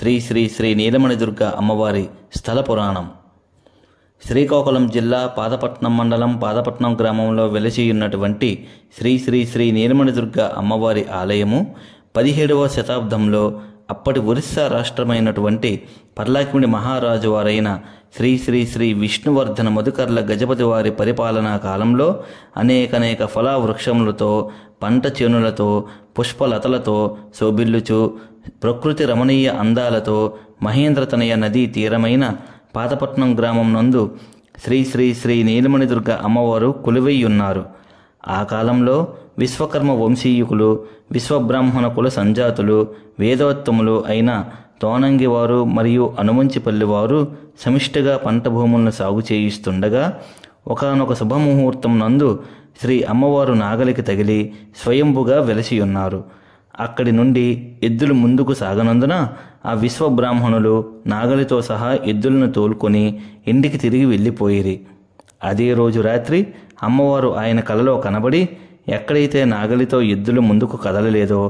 శ్రీ శ్రీ శ్రీ దుర్గ అమ్మవారి స్థల పురాణం శ్రీకాకుళం జిల్లా పాదపట్నం మండలం పాదపట్నం గ్రామంలో వెలిసి ఉన్నటువంటి శ్రీ శ్రీ శ్రీ దుర్గ అమ్మవారి ఆలయము పదిహేడవ శతాబ్దంలో అప్పటి ఒరిస్సా రాష్ట్రమైనటువంటి పర్లాక్మిడి మహారాజు వారైన శ్రీ శ్రీ శ్రీ విష్ణువర్ధన మధుకర్ల గజపతి వారి పరిపాలనా కాలంలో అనేకనేక ఫలా వృక్షములతో పంట చేనులతో పుష్పలతలతో శోభిల్లుచు ప్రకృతి రమణీయ అందాలతో మహేంద్రతనయ నదీ తీరమైన పాతపట్నం గ్రామం నందు శ్రీ శ్రీ శ్రీ నీలమణిదుర్గ అమ్మవారు ఉన్నారు ఆ కాలంలో విశ్వకర్మ వంశీయుకులు విశ్వబ్రాహ్మణ కుల సంజాతులు వేదోత్తములు అయిన తోనంగివారు మరియు అనుమంచిపల్లివారు సమిష్టిగా పంట భూములను సాగు చేయిస్తుండగా ఒకనొక శుభముహూర్తం నందు శ్రీ అమ్మవారు నాగలికి తగిలి స్వయంభుగా వెలసియున్నారు అక్కడి నుండి ఎద్దులు ముందుకు సాగనందున ఆ విశ్వబ్రాహ్మణులు నాగలితో సహా ఎద్దులను తోలుకొని ఇంటికి తిరిగి వెళ్ళిపోయిరి అదే రోజు రాత్రి అమ్మవారు ఆయన కలలో కనబడి ఎక్కడైతే నాగలితో ఎద్దులు ముందుకు కదలలేదో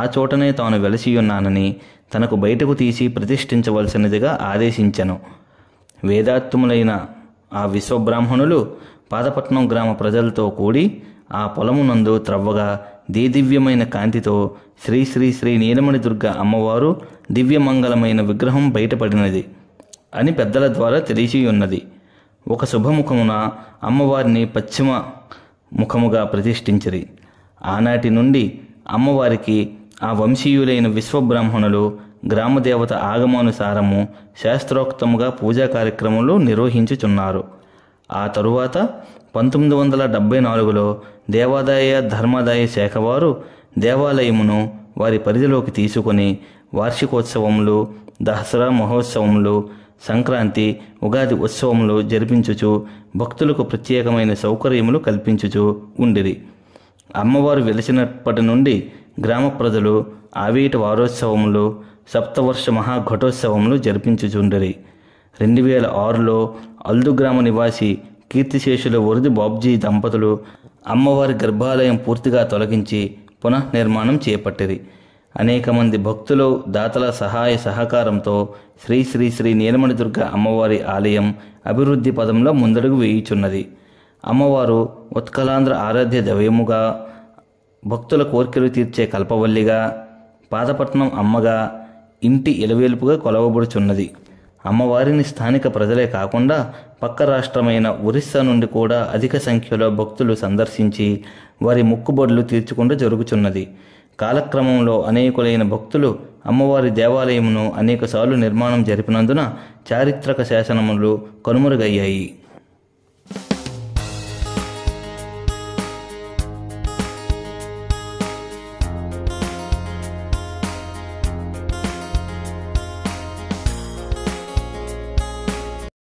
ఆ చోటనే తాను వెలసియున్నానని తనకు బయటకు తీసి ప్రతిష్ఠించవలసినదిగా ఆదేశించను వేదాత్ములైన ఆ విశ్వబ్రాహ్మణులు పాదపట్నం గ్రామ ప్రజలతో కూడి ఆ పొలమునందు త్రవ్వగా దేదివ్యమైన కాంతితో శ్రీ శ్రీ శ్రీ నీలమణి దుర్గ అమ్మవారు దివ్యమంగళమైన విగ్రహం బయటపడినది అని పెద్దల ద్వారా తెలిసి ఉన్నది ఒక శుభముఖమున అమ్మవారిని పశ్చిమ ముఖముగా ప్రతిష్ఠించిరి ఆనాటి నుండి అమ్మవారికి ఆ వంశీయులైన విశ్వబ్రాహ్మణులు గ్రామదేవత ఆగమానుసారము శాస్త్రోక్తముగా పూజా కార్యక్రమాలు నిర్వహించుచున్నారు ఆ తరువాత పంతొమ్మిది వందల డెబ్బై నాలుగులో దేవాదాయ ధర్మాదాయ శాఖ వారు దేవాలయమును వారి పరిధిలోకి తీసుకొని వార్షికోత్సవములు దసరా మహోత్సవములు సంక్రాంతి ఉగాది ఉత్సవములు జరిపించుచు భక్తులకు ప్రత్యేకమైన సౌకర్యములు కల్పించుచు ఉండిరి అమ్మవారు వెలిసినప్పటి నుండి గ్రామ ప్రజలు ఆవేటి వారోత్సవములు సప్తవర్ష మహాఘటోత్సవంలో జరిపించుచుండరి రెండు వేల ఆరులో అల్దుగ్రామ నివాసి కీర్తిశేషుల వరది బాబ్జీ దంపతులు అమ్మవారి గర్భాలయం పూర్తిగా తొలగించి పునఃనిర్మాణం చేపట్టిరి అనేక మంది భక్తులు దాతల సహాయ సహకారంతో శ్రీ శ్రీ శ్రీ నీలమణిదుర్గ అమ్మవారి ఆలయం అభివృద్ధి పదంలో ముందడుగు వేయుచున్నది అమ్మవారు ఉత్కలాంధ్ర ఆరాధ్య దైవముగా భక్తుల కోరికలు తీర్చే కల్పవల్లిగా పాదపట్నం అమ్మగా ఇంటి ఎలవేలుపుగా కొలవబడుచున్నది అమ్మవారిని స్థానిక ప్రజలే కాకుండా పక్క రాష్ట్రమైన ఒరిస్సా నుండి కూడా అధిక సంఖ్యలో భక్తులు సందర్శించి వారి మొక్కుబడులు తీర్చుకుంటూ జరుగుచున్నది కాలక్రమంలో అనేకులైన భక్తులు అమ్మవారి దేవాలయమును అనేకసార్లు నిర్మాణం జరిపినందున చారిత్రక శాసనములు కనుమరుగయ్యాయి